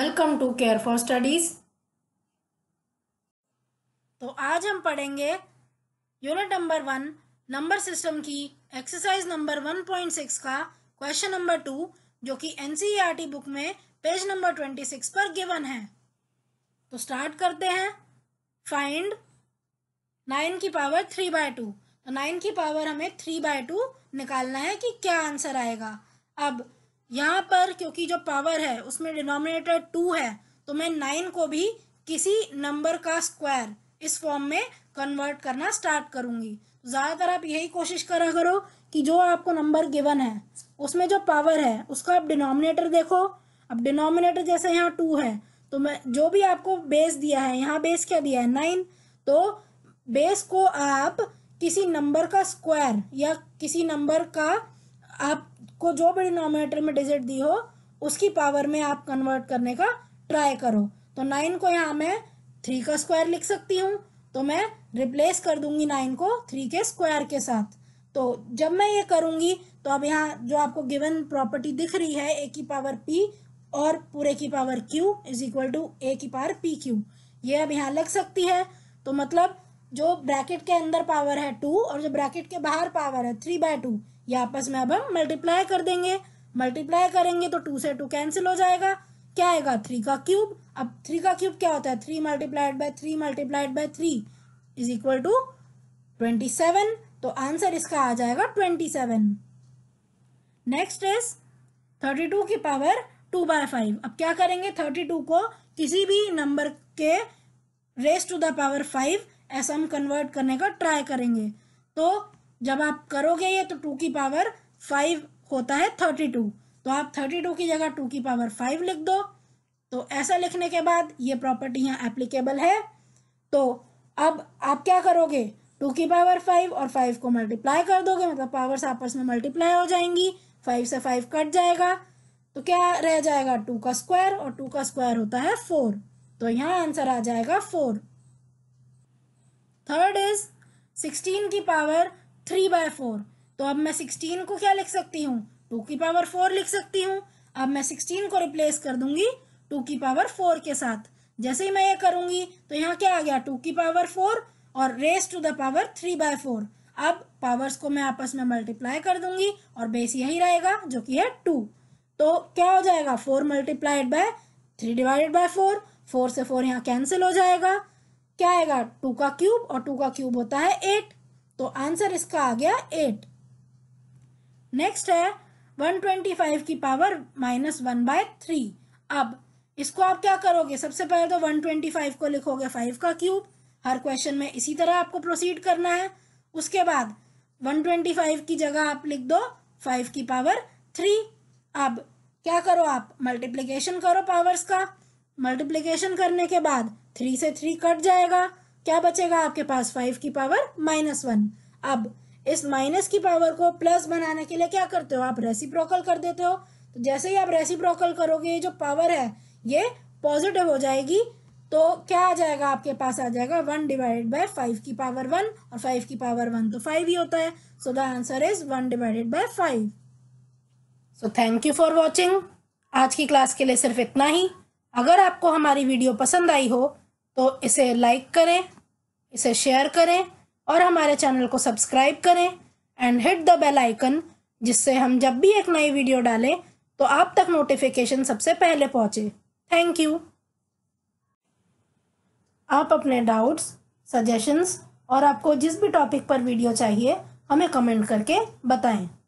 welcome to Care for Studies तो आज हम पढ़ेंगे unit number one number system की exercise number one point six का क्वेश्चन नंबर टू जो कि एनसीईआरटी बुक e में पेज नंबर ट्वेंटी सिक्स पर गिवन है तो स्टार्ट करते हैं फाइंड नाइन की पावर थ्री बाय टू तो नाइन की पावर हमें थ्री बाय टू निकालना है कि क्या आंसर आएगा अब यहाँ पर क्योंकि जो पावर है उसमें डिनोमिनेटर टू है तो मैं नाइन को भी किसी नंबर का स्क्वायर इस फॉर्म में कन्वर्ट करना स्टार्ट करूंगी तो ज़्यादातर आप यही कोशिश करा करो कि जो आपको नंबर गिवन है उसमें जो पावर है उसका आप डिनोमिनेटर देखो अब डिनोमिनेटर जैसे यहाँ टू है तो मैं जो भी आपको बेस दिया है यहाँ बेस क्या दिया है नाइन तो बेस को आप किसी नंबर का स्क्वायर या किसी नंबर का आपको जो भी डिनोमिनेटर में डिजिट दी हो उसकी पावर में आप कन्वर्ट करने का ट्राई करो तो नाइन को यहाँ मैं थ्री का स्क्वायर लिख सकती हूँ तो मैं रिप्लेस कर दूंगी नाइन को थ्री के स्क्वायर के साथ तो जब मैं ये करूंगी तो अब यहाँ जो आपको गिवन प्रॉपर्टी दिख रही है ए की पावर पी और पूरे की power Q is equal to A की पावर पी क्यू ये अब यहाँ लग सकती है तो मतलब जो ब्रैकेट के अंदर पावर है टू और जो ब्रैकेट के बाहर पावर है थ्री बाय टू ये आपस में अब हम मल्टीप्लाई कर देंगे मल्टीप्लाई करेंगे तो टू से टू कैंसिल हो जाएगा क्या आएगा थ्री का क्यूब अब थ्री का क्यूब क्या होता है three multiplied by three multiplied by three is equal to twenty seven तो आंसर इसका आ जाएगा twenty seven next is thirty two की पावर टू बाय फाइव अब क्या करेंगे थर्टी टू को किसी भी नंबर के raise to the power five ऐसा हम कन्वर्ट करने का ट्राई करेंगे तो जब आप करोगे ये तो टू की पावर फाइव होता है थर्टी टू तो आप थर्टी टू की जगह टू की पावर फाइव लिख दो तो ऐसा लिखने के बाद ये प्रॉपर्टी यहाँ एप्लीकेबल है तो अब आप क्या करोगे टू की पावर फाइव और फाइव को मल्टीप्लाई कर दोगे मतलब पावर्स आपस में मल्टीप्लाई हो जाएंगी फाइव से फाइव कट जाएगा तो क्या रह जाएगा टू का स्क्वायर और टू का स्क्वायर होता है फोर तो यहाँ आंसर आ जाएगा फोर थर्ड इज सिक्सटीन की पावर थ्री बाय फोर तो अब मैं सिक्सटीन को क्या लिख सकती हूँ टू की पावर फोर लिख सकती हूँ अब मैं सिक्सटीन को रिप्लेस कर दूंगी टू की पावर फोर के साथ जैसे ही मैं ये करूंगी तो यहाँ क्या आ गया टू की पावर फोर और raise to the power three by four अब पावर्स को मैं आपस में मल्टीप्लाई कर दूंगी और बेस यही रहेगा जो कि है टू तो क्या हो जाएगा four multiplied by three divided by four four से फोर यहाँ कैंसिल हो जाएगा क्या आएगा टू का क्यूब और टू का क्यूब होता है एट तो आंसर इसका आ गया एट नेक्स्ट है वन ट्वेंटी फाइव की power minus one by three अब इसको आप क्या करोगे सबसे पहले तो वन ट्वेंटी फाइव को लिखोगे फाइव का क्यूब हर क्वेश्चन में इसी तरह आपको प्रोसीड करना है उसके बाद वन ट्वेंटी फाइव की जगह आप लिख दो फाइव की पावर थ्री अब क्या करो आप मल्टीप्लीकेशन करो पावर्स का मल्टीप्लीकेशन करने के बाद थ्री से थ्री कट जाएगा क्या बचेगा आपके पास फाइव की पावर माइनस वन अब इस माइनस की पावर को प्लस बनाने के लिए क्या करते हो आप रेसिप्रोकल कर देते हो तो जैसे ही आप रेसिप्रोकल करोगे जो पावर है ये पॉजिटिव हो जाएगी तो क्या आ जाएगा आपके पास आ जाएगा वन डिवाइडेड बाय फाइव की पावर वन और फाइव की पावर वन तो फाइव ही होता है so the answer is one divided by five so thank you for watching आज की क्लास के लिए सिर्फ इतना ही अगर आपको हमारी वीडियो पसंद आई हो तो इसे लाइक करें इसे शेयर करें और हमारे चैनल को सब्सक्राइब करें and hit the bell icon जिससे हम जब भी एक नई वीडियो डालें तो आप तक नोटिफिकेशन सबसे पहले पहुँचे थैंक यू आप अपने डाउट्स सजेशंस और आपको जिस भी टॉपिक पर वीडियो चाहिए हमें कमेंट करके बताएं